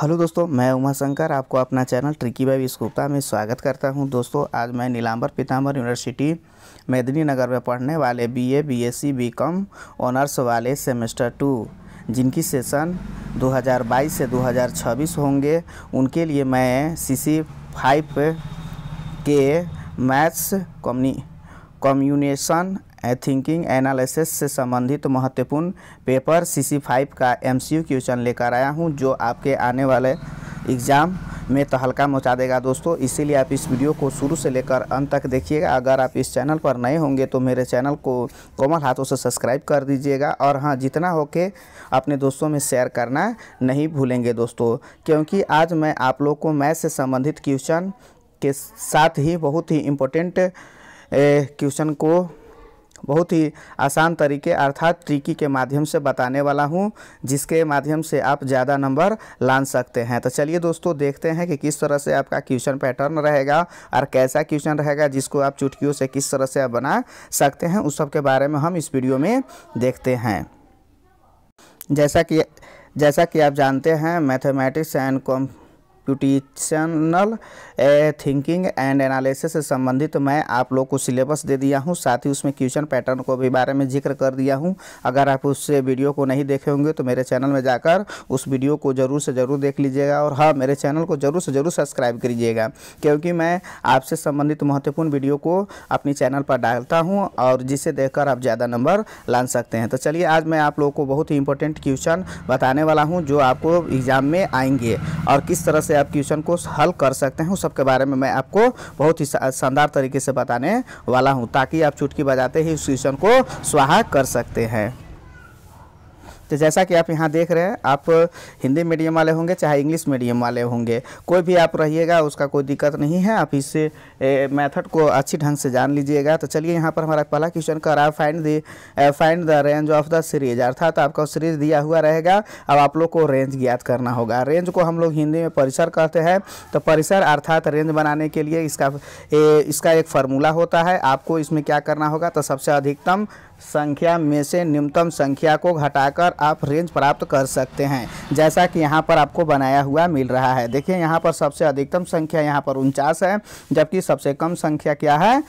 hello दोस्तों मैं उमा शंकर आपको अपना चैनल ट्रिकी बाई विस्कुप्ता में स्वागत करता हूं दोस्तों आज मैं नीलांबर पीताम्बर यूनिवर्सिटी नगर में पढ़ने वाले बीए बीएससी बीकॉम ऑनर्स वाले सेमेस्टर टू जिनकी सेशन 2022 से 2026 होंगे उनके लिए मैं सी सी फाइव के मैथ्स कम्युनिकेशन थिंकिंग एनालिसिस से संबंधित महत्वपूर्ण पेपर सी फाइव का एमसीयू क्वेश्चन लेकर आया हूँ जो आपके आने वाले एग्ज़ाम में तहलका तो मचा देगा दोस्तों इसीलिए आप इस वीडियो को शुरू से लेकर अंत तक देखिएगा अगर आप इस चैनल पर नए होंगे तो मेरे चैनल को कोमल हाथों से सब्सक्राइब कर दीजिएगा और हाँ जितना हो के अपने दोस्तों में शेयर करना नहीं भूलेंगे दोस्तों क्योंकि आज मैं आप लोग को मैथ से संबंधित क्वेश्चन के साथ ही बहुत ही इम्पोर्टेंट क्वेश्चन को बहुत ही आसान तरीके अर्थात ट्रिकी के माध्यम से बताने वाला हूँ जिसके माध्यम से आप ज़्यादा नंबर ला सकते हैं तो चलिए दोस्तों देखते हैं कि किस तरह से आपका क्वेश्चन पैटर्न रहेगा और कैसा क्वेश्चन रहेगा जिसको आप चुटकियों से किस तरह से आप बना सकते हैं उस सब के बारे में हम इस वीडियो में देखते हैं जैसा कि जैसा कि आप जानते हैं mathematics and com computational thinking and analysis से संबंधित मैं आप लोग को सिलेबस दे दिया हूँ साथ ही उसमें क्वेश्चन पैटर्न को भी बारे में जिक्र कर दिया हूँ अगर आप उससे वीडियो को नहीं देखे होंगे तो मेरे चैनल में जाकर उस वीडियो को ज़रूर से ज़रूर देख लीजिएगा और हाँ मेरे चैनल को ज़रूर से ज़रूर सब्सक्राइब करिएगा क्योंकि मैं आपसे संबंधित महत्वपूर्ण वीडियो को अपनी चैनल पर डालता हूँ और जिसे देखकर आप ज़्यादा नंबर ला सकते हैं तो चलिए आज मैं आप लोगों को बहुत ही इंपॉर्टेंट क्वेश्चन बताने वाला हूँ जो आपको एग्ज़ाम में आएंगे और किस तरह से से आप क्वेश्चन को हल कर सकते हैं उस सब के बारे में मैं आपको बहुत ही शानदार तरीके से बताने वाला हूँ ताकि आप चुटकी बजाते ही उस क्वेश्चन को स्वाहा कर सकते हैं तो जैसा कि आप यहाँ देख रहे हैं आप हिंदी मीडियम वाले होंगे चाहे इंग्लिश मीडियम वाले होंगे कोई भी आप रहिएगा उसका कोई दिक्कत नहीं है आप इस मैथड को अच्छी ढंग से जान लीजिएगा तो चलिए यहाँ पर हमारा पहला क्वेश्चन कर रहा find the find the range of the series अर्थात आपका सीरीज दिया हुआ रहेगा अब आप लोग को रेंज ज्ञात करना होगा रेंज को हम लोग हिंदी में परिसर कहते हैं तो परिसर अर्थात रेंज बनाने के लिए इसका इसका एक फार्मूला होता है आपको इसमें क्या करना होगा तो सबसे अधिकतम संख्या में से न्यूनतम संख्या को घटाकर आप रेंज प्राप्त कर सकते हैं जैसा कि यहाँ पर आपको बनाया हुआ मिल रहा है देखिए यहाँ पर सबसे अधिकतम संख्या यहाँ पर उनचास है जबकि सबसे कम संख्या क्या है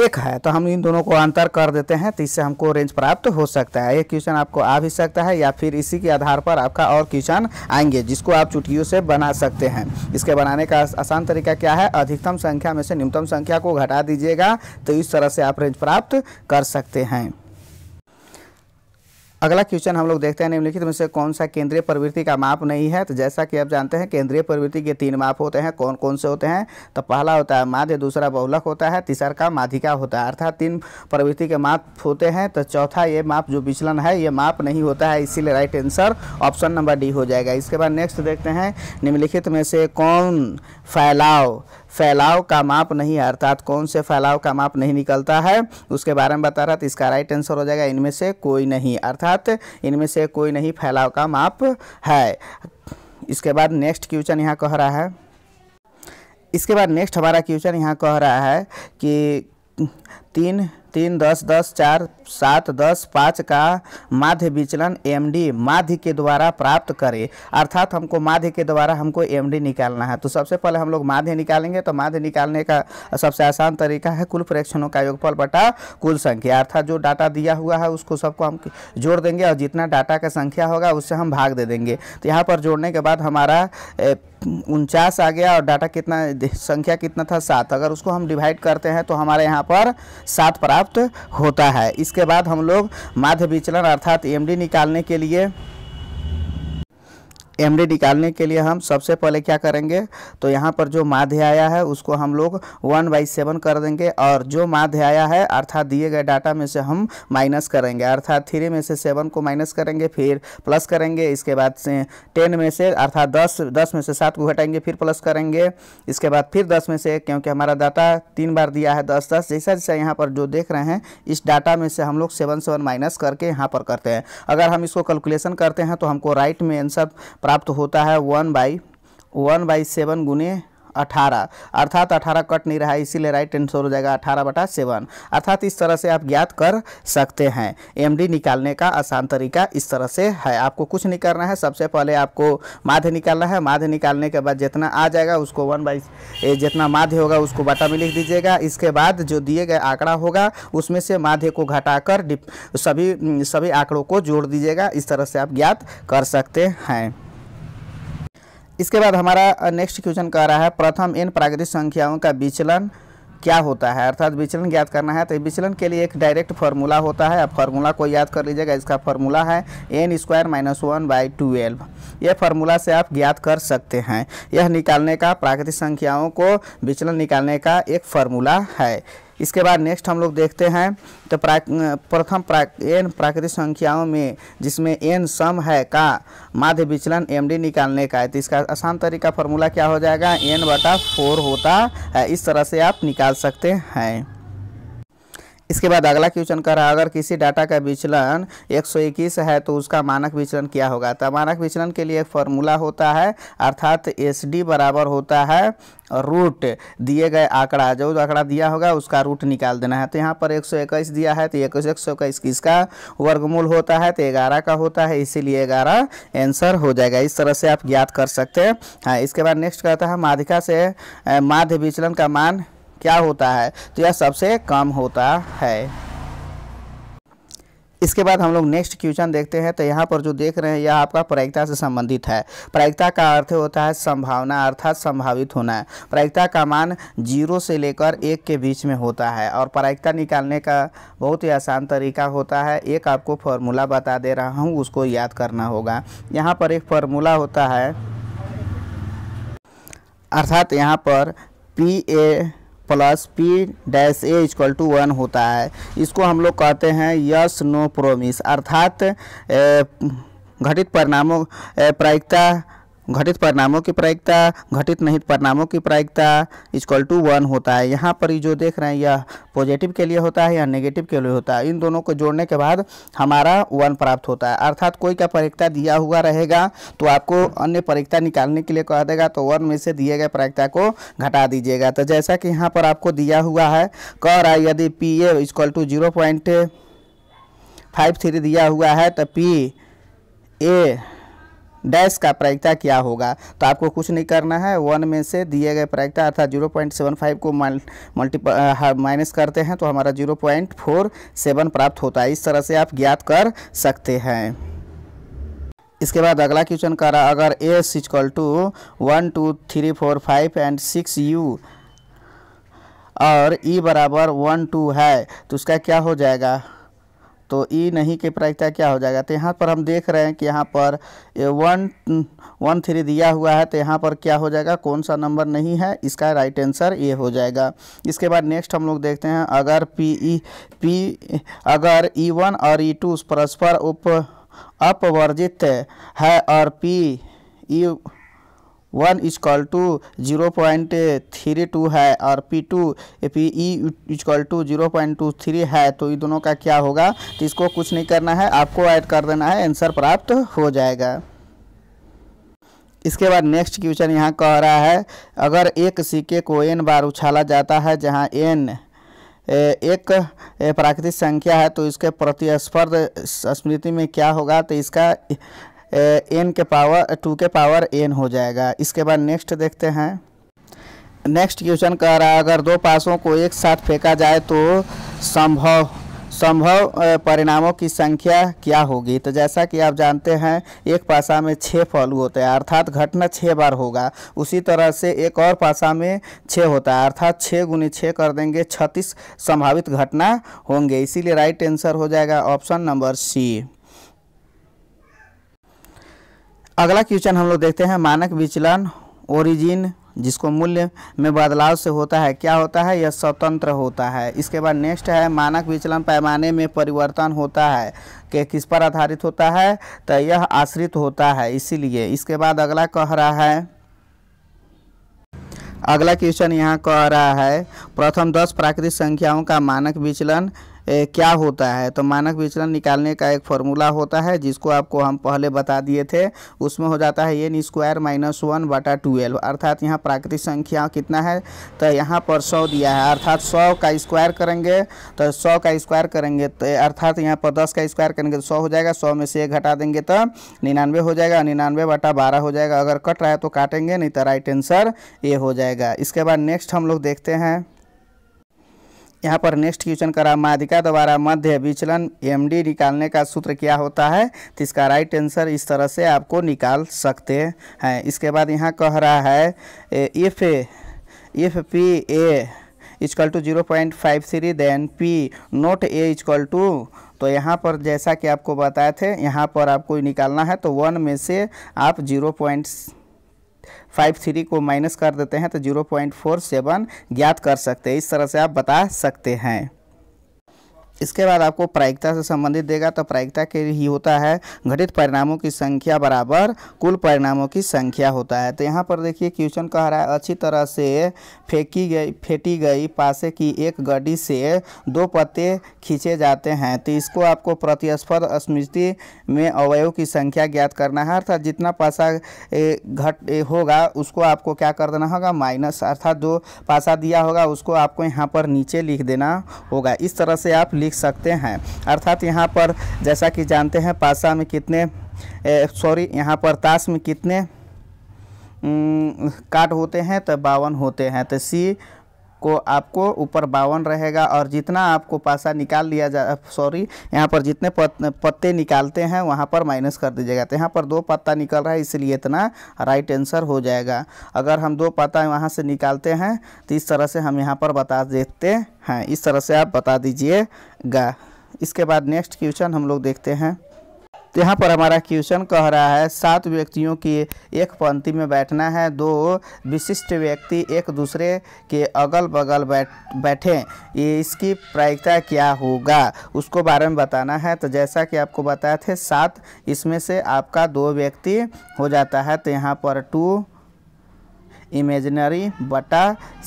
एक है तो हम इन दोनों को अंतर कर देते हैं तो इससे हमको रेंज प्राप्त हो सकता है ये क्वेश्चन आपको आ भी सकता है या फिर इसी के आधार पर आपका और क्वेश्चन आएंगे जिसको आप चुटकियों से बना सकते हैं इसके बनाने का आसान तरीका क्या है अधिकतम संख्या में से न्यूनतम संख्या को घटा दीजिएगा तो इस तरह से आप रेंज प्राप्त कर सकते हैं अगला क्वेश्चन हम लोग देखते हैं निम्नलिखित में से कौन सा केंद्रीय प्रवृत्ति का माप नहीं है तो जैसा कि आप जानते हैं केंद्रीय प्रवृत्ति के तीन माप होते हैं कौन कौन से होते हैं तो पहला होता है माध्य दूसरा बहुलक होता है तीसरा का माधिका होता है अर्थात तीन प्रवृत्ति के माप होते हैं तो चौथा ये माप जो विचलन है ये माप नहीं होता है इसीलिए right answer option number D हो जाएगा इसके बाद नेक्स्ट देखते हैं निम्नलिखित में से कौन फैलाव फैलाव का माप नहीं है अर्थात कौन से फैलाव का माप नहीं निकलता है उसके बारे में बता रहा तो इसका राइट आंसर हो जाएगा इनमें से कोई नहीं अर्थात इनमें से कोई नहीं फैलाव का माप है इसके बाद नेक्स्ट क्वेश्चन यहाँ कह रहा है इसके बाद नेक्स्ट हमारा क्वेश्चन यहाँ कह रहा है कि तीन तीन दस दस चार सात दस पाँच का माध्य विचलन एम डी माध्य के द्वारा प्राप्त करें अर्थात हमको माध्य के द्वारा हमको एम डी निकालना है तो सबसे पहले हम लोग माध्य निकालेंगे तो माध्य निकालने का सबसे आसान तरीका है कुल प्रेक्षणों का योगफल बटा कुल संख्या अर्थात जो डाटा दिया हुआ है उसको सबको हम जोड़ देंगे और जितना डाटा का संख्या होगा उससे हम भाग दे देंगे तो यहाँ पर जोड़ने के बाद हमारा उनचास आ गया और डाटा कितना संख्या कितना था सात अगर उसको हम डिवाइड करते हैं तो हमारे यहाँ पर सात प्राप्त होता है इसके बाद हम लोग माध्य विचलन अर्थात एम निकालने के लिए एम निकालने के लिए हम सबसे पहले क्या करेंगे तो यहाँ पर जो माध्य आया है उसको हम लोग वन बाई सेवन कर देंगे और जो माध्य आया है अर्थात दिए गए डाटा में से हम माइनस करेंगे अर्थात थ्री में से सेवन को माइनस करेंगे फिर प्लस करेंगे इसके बाद से टेन में से अर्थात दस दस में से सात को घटाएंगे फिर प्लस करेंगे इसके बाद फिर दस में से क्योंकि हमारा डाटा तीन बार दिया है दस दस जैसा जैसा यहाँ पर जो देख रहे हैं इस डाटा में से हम लोग सेवन सेवन माइनस करके यहाँ पर करते हैं अगर हम इसको कैलकुलेशन करते हैं तो हमको राइट में आंसर प्राप्त होता है one by one by seven गुने अठारह अर्थात अठारह कट नहीं रहा है इसीलिए राइट आंसर हो जाएगा अठारह बटा सेवन अर्थात इस तरह से आप ज्ञात कर सकते हैं एमडी निकालने का आसान तरीका इस तरह से है आपको कुछ नहीं करना है सबसे पहले आपको माध्य निकालना है माध्य निकालने के बाद जितना आ जाएगा उसको वन बाई जितना माध्य होगा उसको बटा में लिख दीजिएगा इसके बाद जो दिए गए आंकड़ा होगा उसमें से माध्य को घटाकर सभी सभी आंकड़ों को जोड़ दीजिएगा इस तरह से आप ज्ञात कर सकते हैं इसके बाद हमारा नेक्स्ट क्वेश्चन कह रहा है प्रथम इन प्राकृतिक संख्याओं का विचलन क्या होता है अर्थात विचलन ज्ञात करना है तो विचलन के लिए एक डायरेक्ट फार्मूला होता है आप फार्मूला को याद कर लीजिएगा इसका फार्मूला है N square minus one by twelve यह फार्मूला से आप ज्ञात कर सकते हैं यह निकालने का प्राकृतिक संख्याओं को विचलन निकालने का एक फार्मूला है इसके बाद नेक्स्ट हम लोग देखते हैं तो प्रथम प्राक, एन प्राकृतिक संख्याओं में जिसमें एन सम है का माध्य विचलन एम डी निकालने का है तो इसका आसान तरीका फॉर्मूला क्या हो जाएगा एन बटा फोर होता है इस तरह से आप निकाल सकते हैं इसके बाद अगला क्वेश्चन कर रहा है अगर किसी डाटा का विचलन 121 है तो उसका मानक विचलन क्या होगा तो मानक विचलन के लिए एक फॉर्मूला होता है अर्थात एस डी बराबर होता है रूट दिए गए आंकड़ा जो आंकड़ा दिया होगा उसका रूट निकाल देना है तो यहाँ पर इक्कीस दिया है तो एक सौ इक्कीस किसका वर्गमूल होता है तो ग्यारह का होता है इसीलिए ग्यारह आंसर हो जाएगा इस तरह से आप ज्ञात कर सकते हैं हाँ, इसके बाद नेक्स्ट कहता है माध्यिका से माध्य विचलन का मान क्या होता है तो यह सबसे कम होता है इसके बाद हम लोग नेक्स्ट क्वेश्चन देखते हैं तो यहाँ पर जो देख रहे हैं यह आपका प्रायिकता से संबंधित है प्रायिकता का अर्थ होता है संभावना अर्थात संभावित होना है प्रायिकता का मान जीरो से लेकर एक के बीच में होता है और प्रायिकता निकालने का बहुत ही आसान तरीका होता है एक आपको फॉर्मूला बता दे रहा हूँ उसको याद करना होगा यहाँ पर एक फॉर्मूला होता है अर्थात यहाँ पर P A plus P dash A equal to one होता है इसको हम लोग कहते हैं यस नो प्रोमिस अर्थात घटित परिणामों प्रायिकता घटित परिणामों की प्रायिकता घटित नहित परिणामों की प्रायिकता इजक्वल टू वन होता है यहाँ पर जो देख रहे हैं यह पॉजिटिव के लिए होता है या नेगेटिव के लिए होता है इन दोनों को जोड़ने के बाद हमारा वन प्राप्त होता है अर्थात कोई का परीक्षा दिया हुआ रहेगा तो आपको अन्य परीक्षा निकालने के लिए कह देगा तो वन में से दिए गए प्रायिकता को घटा दीजिएगा तो जैसा कि यहाँ पर आपको दिया हुआ है कह रहा है यदि P A is equal to zero point five three दिया हुआ है तो पी ए डैश का प्रायिकता क्या होगा तो आपको कुछ नहीं करना है वन में से दिए गए प्रायिकता अर्थात जीरो पॉइंट सेवन फाइव को मल्टीप माइनस करते हैं तो हमारा जीरो पॉइंट फोर सेवन प्राप्त होता है इस तरह से आप ज्ञात कर सकते हैं इसके बाद अगला क्वेश्चन कर रहा अगर S is equal to one two three four five and six U और ई e बराबर वन टू है तो उसका क्या हो जाएगा तो ई e नहीं के प्रायिकता क्या हो जाएगा तो यहाँ पर हम देख रहे हैं कि यहाँ पर वन वन थ्री दिया हुआ है तो यहाँ पर क्या हो जाएगा कौन सा नंबर नहीं है इसका राइट आंसर ए हो जाएगा इसके बाद नेक्स्ट हम लोग देखते हैं अगर पी ई पी अगर ई e वन और ई e टू परस्पर उप अपवर्जित है और P E one equal to zero point three two है और P two P E equal to zero point two three है तो ये दोनों का क्या होगा तो इसको कुछ नहीं करना है आपको ऐड कर देना है आंसर प्राप्त हो जाएगा इसके बाद नेक्स्ट क्वेश्चन यहाँ कह रहा है अगर एक सिक्के को एन बार उछाला जाता है जहाँ एन एक प्राकृतिक संख्या है तो इसके प्रतिस्पर्ध स्मृति में क्या होगा तो इसका एन के पावर टू के पावर एन हो जाएगा इसके बाद नेक्स्ट देखते हैं नेक्स्ट क्वेश्चन कह रहा है अगर दो पासों को एक साथ फेंका जाए तो संभव संभव परिणामों की संख्या क्या होगी तो जैसा कि आप जानते हैं एक पासा में छः फल होते हैं अर्थात घटना छः बार होगा उसी तरह से एक और पासा में छः होता है अर्थात छः गुने छः कर देंगे छत्तीस संभावित घटना होंगे इसीलिए राइट आंसर हो जाएगा ऑप्शन नंबर सी अगला क्वेश्चन हम लोग देखते हैं मानक विचलन ओरिजिन जिसको मूल्य में बदलाव से होता है क्या होता है यह स्वतंत्र होता है इसके बाद नेक्स्ट है मानक विचलन पैमाने में परिवर्तन होता है कि किस पर आधारित होता है तो यह आश्रित होता है इसीलिए इसके बाद अगला कह रहा है अगला क्वेश्चन यहाँ कह रहा है प्रथम दस प्राकृतिक संख्याओं का मानक विचलन ए, क्या होता है तो मानक विचलन निकालने का एक फॉर्मूला होता है जिसको आपको हम पहले बता दिए थे उसमें हो जाता है एन स्क्वायर माइनस वन बटा ट्वेल्व अर्थात यहाँ प्राकृतिक संख्या कितना है तो यहाँ पर सौ दिया है अर्थात सौ का स्क्वायर करेंगे तो सौ का स्क्वायर करेंगे तो अर्थात यहाँ पर दस का स्क्वायर करेंगे तो सौ हो जाएगा सौ में से एक घटा देंगे तो निन्यानवे हो जाएगा निन्यानवे बटा बारह हो जाएगा अगर कट रहा है तो काटेंगे नहीं तो राइट आंसर ए हो जाएगा इसके बाद नेक्स्ट हम लोग देखते हैं यहाँ पर नेक्स्ट क्वेश्चन करा माधिका द्वारा मध्य विचलन एम निकालने का सूत्र क्या होता है तो इसका राइट आंसर इस तरह से आपको निकाल सकते हैं इसके बाद यहाँ कह रहा है if F P A is equal to zero point five three then P not A is equal to तो यहाँ पर जैसा कि आपको बताए थे यहाँ पर आपको निकालना है तो वन में से आप जीरो पॉइंट फाइव थ्री को माइनस कर देते हैं तो जीरो पॉइंट फोर सेवन ज्ञात कर सकते हैं इस तरह से आप बता सकते हैं इसके बाद आपको प्रायिकता से संबंधित देगा तो प्रायिकता के ही होता है घटित परिणामों की संख्या बराबर कुल परिणामों की संख्या होता है तो यहाँ पर देखिए क्वेश्चन कह रहा है अच्छी तरह से फेंकी गई फेंटी गई पासे की एक गड्डी से दो पत्ते खींचे जाते हैं तो इसको आपको प्रतिस्पर्ध स्मृति में अवयव की संख्या ज्ञात करना है अर्थात जितना पासा घट होगा उसको आपको क्या कर देना होगा माइनस अर्थात जो पासा दिया होगा उसको आपको यहाँ पर नीचे लिख देना होगा इस तरह से आप लिख लिख सकते हैं अर्थात यहाँ पर जैसा कि जानते हैं पासा में कितने सॉरी यहाँ पर ताश में कितने काट होते हैं तो बावन होते हैं तो सी को आपको ऊपर बावन रहेगा और जितना आपको पासा निकाल लिया जा सॉरी यहाँ पर जितने पत, पत्ते निकालते हैं वहाँ पर माइनस कर दीजिएगा तो यहाँ पर दो पत्ता निकल रहा है इसलिए इतना राइट आंसर हो जाएगा अगर हम दो पत्ता वहाँ से निकालते हैं तो इस तरह से हम यहाँ पर बता देते हैं हाँ, इस तरह से आप बता दीजिएगा इसके बाद नेक्स्ट क्वेश्चन हम लोग देखते हैं तो यहाँ पर हमारा क्वेश्चन कह रहा है सात व्यक्तियों की एक पंक्ति में बैठना है दो विशिष्ट व्यक्ति एक दूसरे के अगल बगल बैठ बैठे ये इसकी प्रायिकता क्या होगा उसको बारे में बताना है तो जैसा कि आपको बताए थे सात इसमें से आपका दो व्यक्ति हो जाता है तो यहाँ पर टू इमेजनरी बटा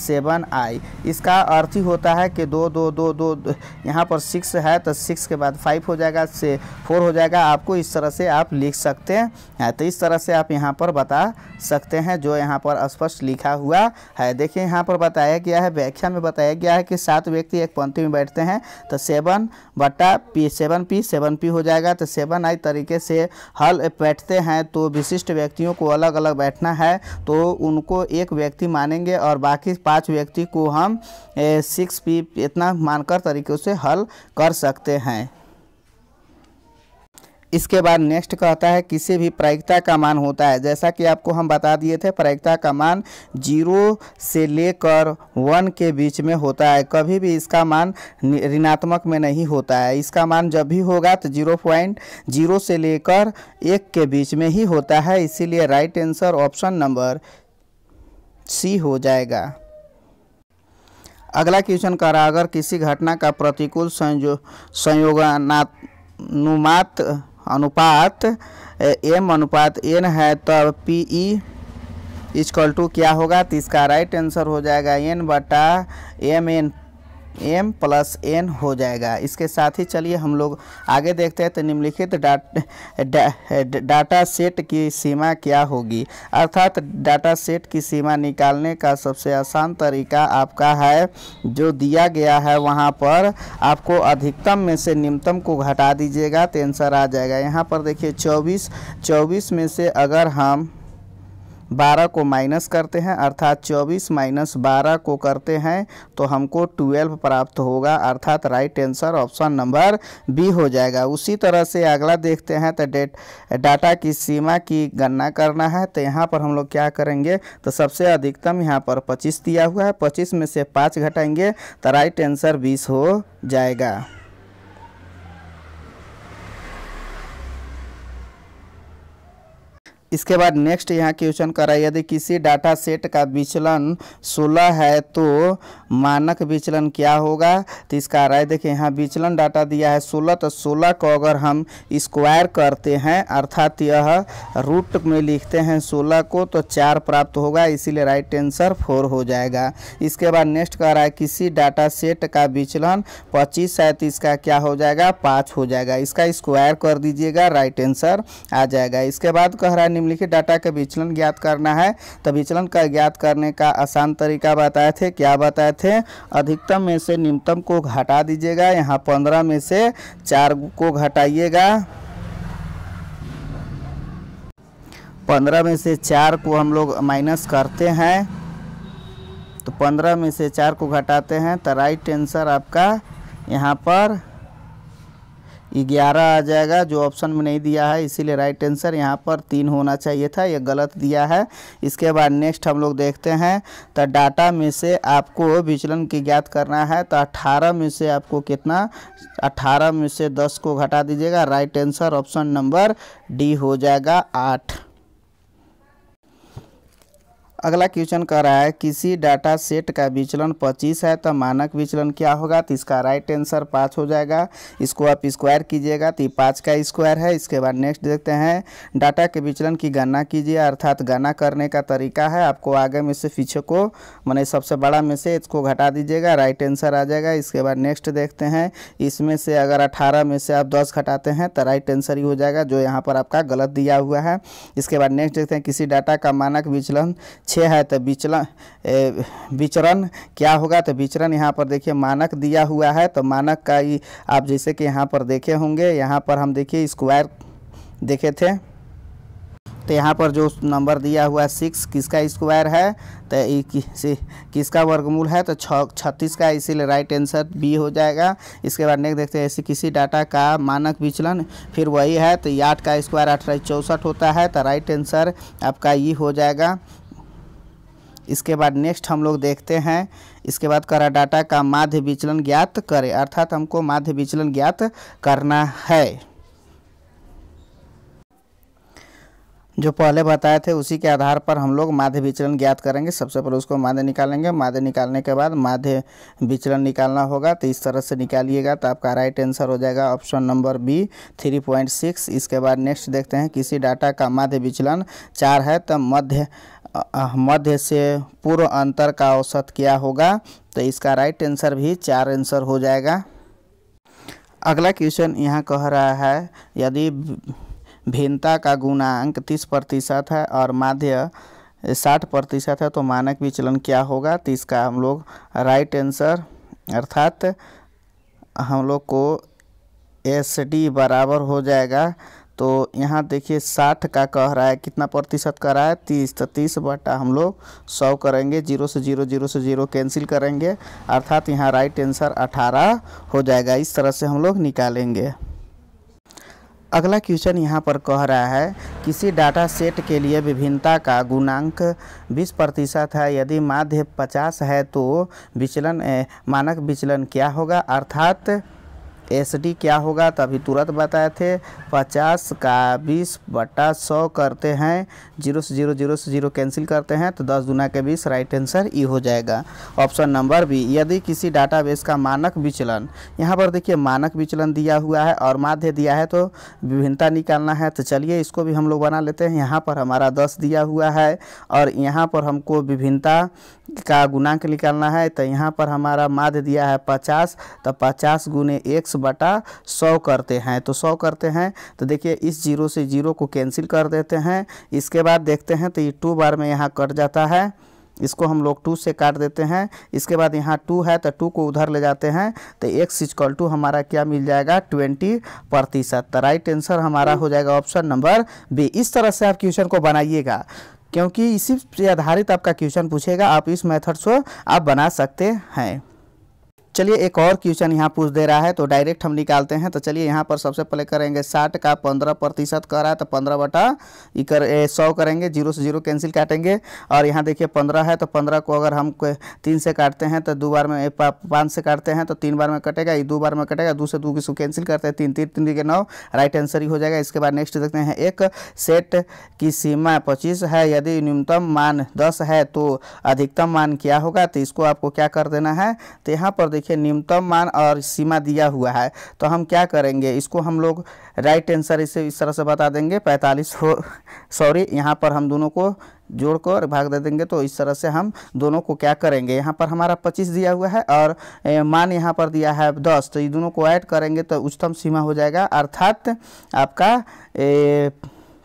सेवन आई इसका अर्थ ही होता है कि दो दो दो दो, दो यहाँ पर सिक्स है तो सिक्स के बाद फाइव हो जाएगा से फोर हो जाएगा आपको इस तरह से आप लिख सकते हैं हाँ, तो इस तरह से आप यहाँ पर बता सकते हैं जो यहाँ पर स्पष्ट लिखा हुआ है देखिए यहाँ पर बताया गया है व्याख्या में बताया गया है कि सात व्यक्ति एक पंक्ति में बैठते हैं तो सेवन बटा P seven P seven P हो जाएगा तो सेवन आई तरीके से हल बैठते हैं तो विशिष्ट व्यक्तियों को अलग अलग बैठना है तो उनको एक व्यक्ति मानेंगे और बाकी पांच व्यक्ति को हम सिक्स पी इतना मानकर तरीके से हल कर सकते हैं इसके बाद नेक्स्ट कहता है किसी भी प्रायिकता का मान होता है जैसा कि आपको हम बता दिए थे प्रायिकता का मान जीरो से लेकर वन के बीच में होता है कभी भी इसका मान ऋणात्मक में नहीं होता है इसका मान जब भी होगा तो जीरो पॉइंट जीरो से लेकर एक के बीच में ही होता है इसीलिए right answer option number C हो जाएगा अगला क्वेश्चन कर अगर किसी घटना का प्रतिकूल संयो संयोगानुमात अनुपात एम अनुपात एन है तब तो पी ई इजकल टू क्या होगा तो इसका राइट आंसर हो जाएगा एन बटा M N M plus N हो जाएगा इसके साथ ही चलिए हम लोग आगे देखते हैं तो निम्नलिखित डाट डा, डाटा सेट की सीमा क्या होगी अर्थात डाटा सेट की सीमा निकालने का सबसे आसान तरीका आपका है जो दिया गया है वहाँ पर आपको अधिकतम में से निम्नतम को घटा दीजिएगा तो आंसर आ जाएगा यहाँ पर देखिए चौबीस चौबीस में से अगर हम बारह को माइनस करते हैं अर्थात चौबीस माइनस बारह को करते हैं तो हमको ट्वेल्व प्राप्त होगा अर्थात right answer option number B हो जाएगा उसी तरह से अगला देखते हैं तो डेट डाटा की सीमा की गणना करना है तो यहाँ पर हम लोग क्या करेंगे तो सबसे अधिकतम यहाँ पर पच्चीस दिया हुआ है पच्चीस में से पाँच घटाएंगे तो राइट आंसर बीस हो जाएगा इसके बाद नेक्स्ट यहाँ क्वेश्चन करा यदि किसी डाटा सेट का विचलन 16 है तो मानक विचलन क्या होगा तो इसका राय देखिए यहाँ विचलन डाटा दिया है 16 तो 16 को अगर हम स्क्वायर करते हैं अर्थात यह रूट में लिखते हैं 16 को तो चार प्राप्त होगा इसीलिए राइट आंसर फोर हो जाएगा इसके बाद नेक्स्ट कह रहा है किसी डाटा सेट का विचलन पच्चीस है तो इसका क्या हो जाएगा पाँच हो जाएगा इसका स्क्वायर कर दीजिएगा राइट आंसर आ जाएगा इसके बाद कह रहा है निम्नलिखित डाटा का विचलन ज्ञात करना है तो विचलन का ज्ञात करने का आसान तरीका बताए थे क्या बताए थे अधिकतम में से न्यूनतम को घटा दीजिएगा यहाँ पंद्रह में से चार को घटाइएगा पंद्रह में से चार को हम लोग माइनस करते हैं तो पंद्रह में से चार को घटाते हैं तो राइट आंसर आपका यहाँ पर ग्यारह आ जाएगा जो ऑप्शन में नहीं दिया है इसीलिए राइट आंसर यहाँ पर तीन होना चाहिए था ये गलत दिया है इसके बाद नेक्स्ट हम लोग देखते हैं तो डाटा में से आपको विचलन की ज्ञात करना है तो अट्ठारह में से आपको कितना अट्ठारह में से दस को घटा दीजिएगा right answer option number D हो जाएगा आठ अगला क्वेश्चन कह रहा है किसी डाटा सेट का विचलन 25 है तो मानक विचलन क्या होगा तो इसका राइट आंसर पाँच हो जाएगा इसको आप स्क्वायर कीजिएगा तो ये पाँच का स्क्वायर है इसके बाद नेक्स्ट देखते हैं डाटा के विचलन की गणना कीजिए अर्थात गणना करने का तरीका है आपको आगे में से पीछे को मैंने सबसे बड़ा में से इसको घटा दीजिएगा राइट आंसर आ जाएगा इसके बाद नेक्स्ट देखते हैं इसमें से अगर अठारह में से आप दस घटाते हैं तो राइट आंसर ही हो जाएगा जो यहाँ पर आपका गलत दिया हुआ है इसके बाद नेक्स्ट देखते हैं किसी डाटा का मानक विचलन छः है तो विचलन विचरण क्या होगा तो विचरण यहाँ पर देखिए मानक दिया हुआ है तो मानक का ही आप जैसे कि यहाँ पर देखे होंगे यहाँ पर हम देखिए स्क्वायर देखे थे तो यहाँ पर जो नंबर दिया हुआ है सिक्स किसका स्क्वायर है तो किसी किसका वर्गमूल है तो छत्तीस का इसीलिए राइट आंसर बी हो जाएगा इसके बाद नेक्स्ट देखते हैं ऐसे किसी डाटा का मानक विचलन फिर वही है तो आठ का स्क्वायर अठारह चौंसठ होता है तो राइट आंसर आपका ई e हो जाएगा इसके बाद नेक्स्ट हम लोग देखते हैं इसके बाद करा डाटा का माध्य विचलन ज्ञात करें अर्थात हमको माध्य विचलन ज्ञात करना है जो पहले बताए थे उसी के आधार पर हम लोग माध्य विचलन ज्ञात करेंगे सबसे पहले उसको माध्य निकालेंगे माध्य निकालने के बाद माध्य विचलन निकालना होगा तो इस तरह से निकालिएगा तो आपका राइट आंसर हो जाएगा option number B three point six इसके बाद नेक्स्ट देखते हैं किसी डाटा का माध्य विचलन चार है तब तो मध्य मध्य से पूर्व अंतर का औसत क्या होगा तो इसका राइट आंसर भी चार आंसर हो जाएगा अगला क्वेश्चन यहाँ कह रहा है यदि भिन्नता का गुणांक तीस प्रतिशत है और माध्य साठ प्रतिशत है तो मानक विचलन क्या होगा तो इसका हम लोग राइट आंसर अर्थात हम लोग को एस डी बराबर हो जाएगा तो यहाँ देखिए साठ का कह रहा है कितना प्रतिशत कर रहा है तीस तो तीस बटा हम लोग सौ करेंगे जीरो से जीरो जीरो से जीरो कैंसिल करेंगे अर्थात यहाँ राइट आंसर अठारह हो जाएगा इस तरह से हम लोग निकालेंगे अगला क्वेश्चन यहाँ पर कह रहा है किसी डाटा सेट के लिए विभिन्नता का गुणांक 20 प्रतिशत है यदि माध्य 50 है तो विचलन मानक विचलन क्या होगा अर्थात एस डी क्या होगा तभी तुरंत बताए थे पचास का बीस बटा सौ करते हैं जीरो से जीरो जीरो से जीरो कैंसिल करते हैं तो दस दुना के बीस राइट आंसर ई हो जाएगा ऑप्शन नंबर बी यदि किसी डाटाबेस का मानक विचलन यहाँ पर देखिए मानक विचलन दिया हुआ है और माध्य दिया है तो विभिन्नता निकालना है तो चलिए इसको भी हम लोग बना लेते हैं यहाँ पर हमारा दस दिया हुआ है और यहाँ पर हमको विभिन्नता का गुणांक निकालना है तो यहाँ पर हमारा माध्य दिया है पचास तो पचास गुने एक बटा सौ करते हैं तो सौ करते हैं तो देखिए इस जीरो से जीरो को कैंसिल कर देते हैं इसके बाद देखते हैं तो ये टू बार में यहाँ कट जाता है इसको हम लोग टू से काट देते हैं इसके बाद यहाँ टू है तो टू को उधर ले जाते हैं तो एक्स इजकल टू हमारा क्या मिल जाएगा ट्वेंटी प्रतिशत तो राइट आंसर हमारा हो जाएगा ऑप्शन नंबर बी इस तरह से आप क्वेश्चन को बनाइएगा क्योंकि इसी पर आधारित आपका क्वेश्चन पूछेगा आप इस मेथड से आप बना सकते हैं चलिए एक और क्वेश्चन यहाँ पूछ दे रहा है तो डायरेक्ट हम निकालते हैं तो चलिए यहाँ पर सबसे पहले करेंगे साठ का पंद्रह प्रतिशत कर रहा है तो पंद्रह बटा कर सौ करेंगे जीरो से जीरो कैंसिल काटेंगे और यहाँ देखिए पंद्रह है तो पंद्रह को अगर हम तीन से काटते हैं तो दो बार में पाँच से काटते हैं तो तीन बार में कटेगा ये दो बार में कटेगा दो से दो किसको कैंसिल करते हैं तीन तीन तीन के नौ राइट आंसर ही हो जाएगा इसके बाद नेक्स्ट देखते हैं एक सेट की सीमा पच्चीस है यदि न्यूनतम मान दस है तो अधिकतम मान क्या होगा तो इसको आपको क्या कर देना है तो यहाँ पर देखिए देखिए न्यूनतम मान और सीमा दिया हुआ है तो हम क्या करेंगे इसको हम लोग राइट आंसर इसे इस तरह से बता देंगे पैंतालीस हो सॉरी यहाँ पर हम दोनों को जोड़ कर भाग दे देंगे तो इस तरह से हम दोनों को क्या करेंगे यहाँ पर हमारा 25 दिया हुआ है और मान यहाँ पर दिया है 10 तो ये दोनों को ऐड करेंगे तो उच्चतम सीमा हो जाएगा अर्थात आपका ए,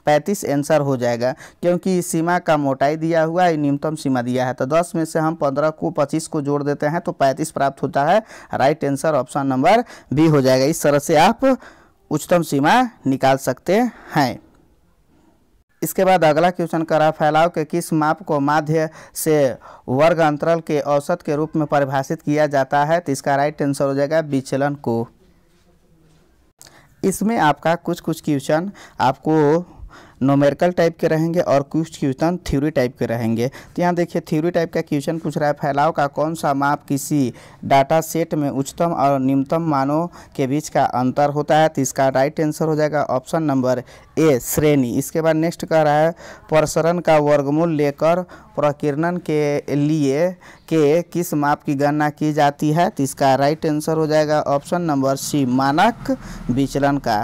पैंतीस आंसर हो जाएगा क्योंकि सीमा का मोटाई दिया हुआ है न्यूनतम सीमा दिया है तो दस में से हम पंद्रह को पच्चीस को जोड़ देते हैं तो पैंतीस प्राप्त होता है right answer option number B हो जाएगा इस तरह से आप उच्चतम सीमा निकाल सकते हैं इसके बाद अगला क्वेश्चन करा फैलाव के किस माप को माध्य से वर्ग अंतरल के औसत के रूप में परिभाषित किया जाता है तो इसका राइट आंसर हो जाएगा विचलन को इसमें आपका कुछ कुछ क्वेश्चन आपको नोमेरिकल टाइप के रहेंगे और कुछ क्वेश्चन थ्योरी टाइप के रहेंगे तो यहाँ देखिए थ्योरी टाइप का क्वेश्चन पूछ रहा है फैलाव का कौन सा माप किसी डाटा सेट में उच्चतम और निम्नतम मानों के बीच का अंतर होता है तो इसका राइट आंसर हो जाएगा ऑप्शन नंबर ए श्रेणी इसके बाद नेक्स्ट कह रहा है प्रसरण का वर्गमूल लेकर प्रकीर्णन के लिए के किस माप की गणना की जाती है तो इसका राइट आंसर हो जाएगा ऑप्शन नंबर सी मानक विचलन का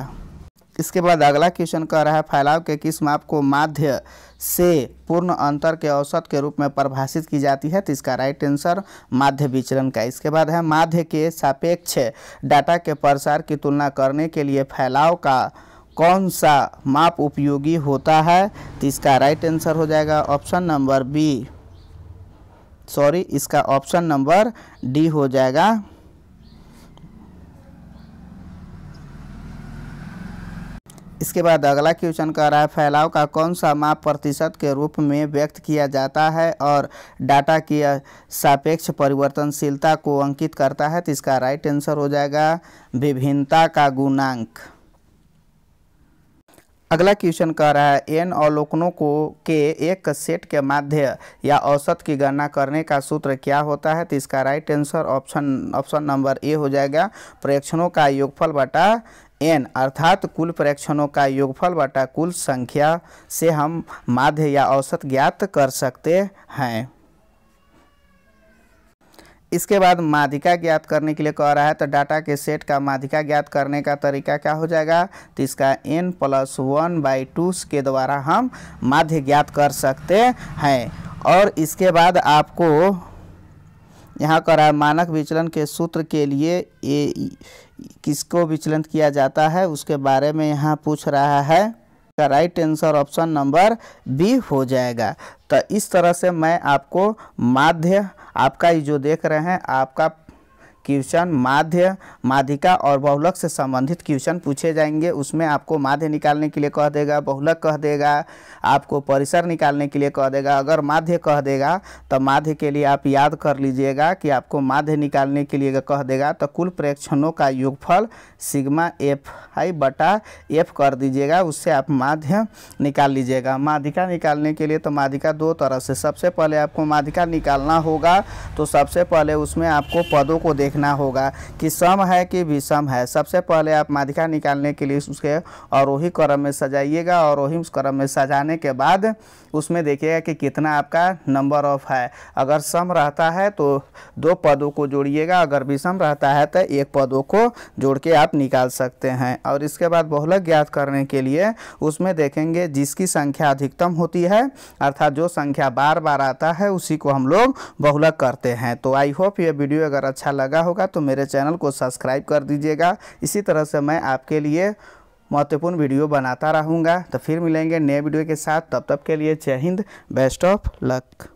इसके बाद अगला क्वेश्चन कह रहा है फैलाव के किस माप को माध्य से पूर्ण अंतर के औसत के रूप में परिभाषित की जाती है तो इसका राइट आंसर माध्य विचरण का इसके बाद है माध्य के सापेक्ष डाटा के प्रसार की तुलना करने के लिए फैलाव का कौन सा माप उपयोगी होता है तो इसका राइट आंसर हो जाएगा ऑप्शन नंबर बी सॉरी इसका ऑप्शन नंबर डी हो जाएगा इसके बाद अगला क्वेश्चन कह रहा है फैलाव का कौन सा माप प्रतिशत के रूप में व्यक्त किया जाता है और डाटा की सापेक्ष परिवर्तनशीलता को अंकित करता है तो इसका राइट आंसर हो जाएगा विभिन्नता का गुणांक अगला क्वेश्चन कह रहा है एन अवलोकनों को के एक सेट के माध्य या औसत की गणना करने का सूत्र क्या होता है तो इसका right answer option option number A हो जाएगा प्रेक्षणों का योगफल बटा एन अर्थात कुल प्रेक्षणों का योगफल बटा कुल संख्या से हम माध्य या औसत ज्ञात कर सकते हैं इसके बाद माधिका ज्ञात करने के लिए कह रहा है तो डाटा के सेट का माधिका ज्ञात करने का तरीका क्या हो जाएगा तो इसका n plus one by two के द्वारा हम माध्य ज्ञात कर सकते हैं और इसके बाद आपको यहाँ है मानक विचलन के सूत्र के लिए ये किसको विचलन किया जाता है उसके बारे में यहाँ पूछ रहा है का right answer option number B हो जाएगा तो इस तरह से मैं आपको माध्य आपका ये जो देख रहे हैं आपका क्वेश्चन माध्य माध्यिका और बहुलक से संबंधित क्वेश्चन पूछे जाएंगे उसमें आपको माध्य निकालने के लिए कह देगा बहुलक कह देगा आपको परिसर निकालने के लिए कह देगा अगर माध्य कह देगा तो माध्य के लिए आप याद कर लीजिएगा कि आपको माध्य निकालने के लिए कह देगा तो कुल प्रेक्षणों का योगफल सिग्मा एफ आई बटा एफ कर दीजिएगा उससे आप माध्य निकाल लीजिएगा माध्यिका निकालने के लिए तो माध्यिका दो तरह से सबसे पहले आपको माध्यिका निकालना होगा तो सबसे पहले उसमें आपको पदों को देख देखना होगा कि सम है कि विषम है सबसे पहले आप माधिका निकालने के लिए उसके और वही क्रम में सजाइएगा और वही क्रम में सजाने के बाद उसमें देखिएगा कि कितना आपका नंबर ऑफ है अगर सम रहता है तो दो पदों को जोड़िएगा अगर विषम रहता है तो एक पदों को जोड़ के आप निकाल सकते हैं और इसके बाद बहुलक ज्ञात करने के लिए उसमें देखेंगे जिसकी संख्या अधिकतम होती है अर्थात जो संख्या बार बार आता है उसी को हम लोग बहुलक करते हैं तो आई होप ये वीडियो अगर अच्छा लगा होगा तो मेरे चैनल को सब्सक्राइब कर दीजिएगा इसी तरह से मैं आपके लिए महत्वपूर्ण वीडियो बनाता रहूँगा तो फिर मिलेंगे नए वीडियो के साथ तब तक के लिए जय हिंद बेस्ट ऑफ लक